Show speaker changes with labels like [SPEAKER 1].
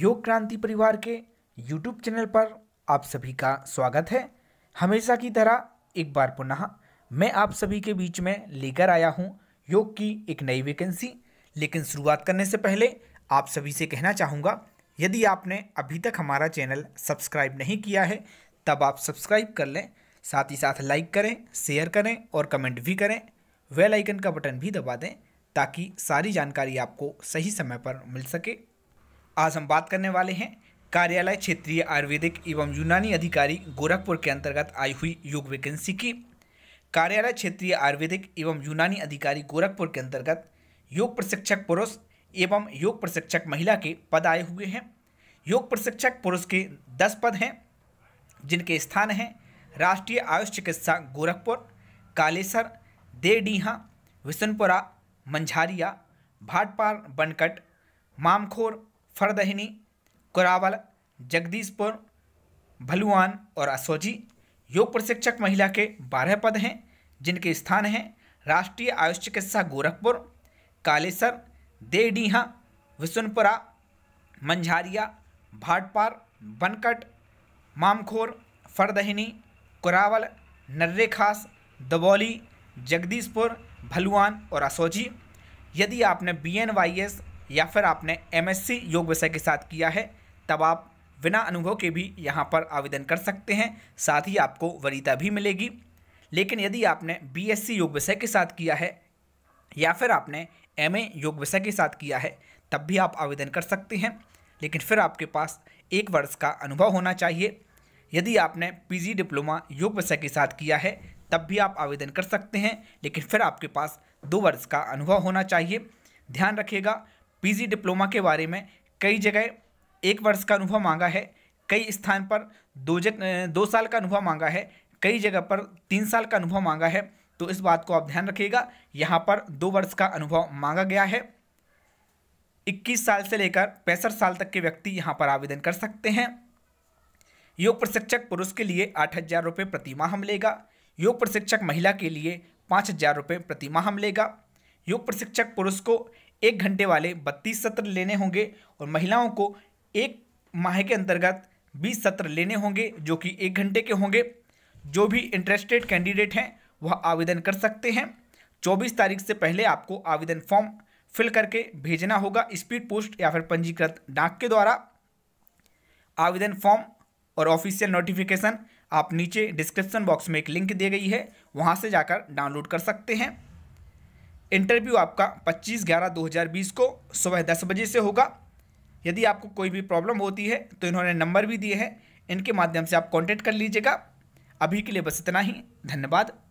[SPEAKER 1] योग क्रांति परिवार के यूट्यूब चैनल पर आप सभी का स्वागत है हमेशा की तरह एक बार पुनः मैं आप सभी के बीच में लेकर आया हूं योग की एक नई वैकेंसी लेकिन शुरुआत करने से पहले आप सभी से कहना चाहूँगा यदि आपने अभी तक हमारा चैनल सब्सक्राइब नहीं किया है तब आप सब्सक्राइब कर लें साथ ही साथ लाइक करें शेयर करें और कमेंट भी करें वेल आइकन का बटन भी दबा दें ताकि सारी जानकारी आपको सही समय पर मिल सके आज हम बात करने वाले हैं कार्यालय क्षेत्रीय आयुर्वेदिक एवं यूनानी अधिकारी गोरखपुर के अंतर्गत आई हुई योग वैकेंसी की कार्यालय क्षेत्रीय आयुर्वेदिक एवं यूनानी अधिकारी गोरखपुर के अंतर्गत योग प्रशिक्षक पुरुष एवं योग प्रशिक्षक महिला के पद आए हुए हैं योग प्रशिक्षक पुरुष के दस पद हैं जिनके स्थान हैं राष्ट्रीय आयुष चिकित्सा गोरखपुर कालेसर देडीहा विसनपुरा मंझारिया भाटपार बनकट मामखोर फरदहिनी कोरावल जगदीशपुर भलुआन और असोजी योग प्रशिक्षक महिला के बारह पद हैं जिनके स्थान हैं राष्ट्रीय आयुष चिकित्सा गोरखपुर कालेसर देडीहा विसुनपुरा मंझारिया भाटपार बनकट मामखोर फरदहिनी कोरावल नर्रे खास दबौली जगदीशपुर भलुआन और असोजी यदि आपने बी एन वाई एस या फिर आपने एमएससी योग विषय के साथ किया है तब आप बिना अनुभव के भी यहाँ पर आवेदन कर सकते हैं साथ ही आपको वरीयता भी मिलेगी लेकिन यदि आपने बीएससी योग विषय के साथ किया है या फिर आपने एमए योग विषय के साथ किया है तब भी आप आवेदन कर सकते हैं लेकिन फिर आपके पास एक वर्ष का अनुभव होना चाहिए यदि आपने पीजी डिप्लोमा योग विषय के साथ किया है तब भी आप आवेदन कर सकते हैं लेकिन फिर आपके पास दो वर्ष का अनुभव होना चाहिए ध्यान रखिएगा पीजी डिप्लोमा के बारे में कई जगह एक वर्ष का अनुभव मांगा है कई स्थान पर दो जग दो साल का अनुभव मांगा है कई जगह पर तीन साल का अनुभव मांगा है तो इस बात को आप ध्यान रखिएगा यहाँ पर दो वर्ष का अनुभव मांगा गया है 21 साल से लेकर पैंसठ साल तक के व्यक्ति यहाँ पर आवेदन कर सकते हैं योग प्रशिक्षक पुरुष के लिए आठ हज़ार रुपये प्रतिमाह मिलेगा हम लेगा योग प्रशिक्षक महिला के लिए पाँच हज़ार रुपये प्रतिमाह मिलेगा हम लेगा योग प्रशिक्षक पुरुष को एक घंटे वाले बत्तीस सत्र लेने होंगे और महिलाओं को एक माह के अंतर्गत बीस सत्र लेने होंगे जो कि एक घंटे के होंगे जो भी इंटरेस्टेड कैंडिडेट हैं वह आवेदन कर सकते हैं चौबीस तारीख से पहले आपको आवेदन फॉर्म फिल करके भेजना होगा स्पीड पोस्ट या फिर पंजीकृत डाक के द्वारा आवेदन फॉर्म और ऑफिशियल नोटिफिकेशन आप नीचे डिस्क्रिप्शन बॉक्स में एक लिंक दी गई है वहाँ से जाकर डाउनलोड कर सकते हैं इंटरव्यू आपका 25 ग्यारह 2020 को सुबह दस बजे से होगा यदि आपको कोई भी प्रॉब्लम होती है तो इन्होंने नंबर भी दिए हैं इनके माध्यम से आप कॉन्टेक्ट कर लीजिएगा अभी के लिए बस इतना ही धन्यवाद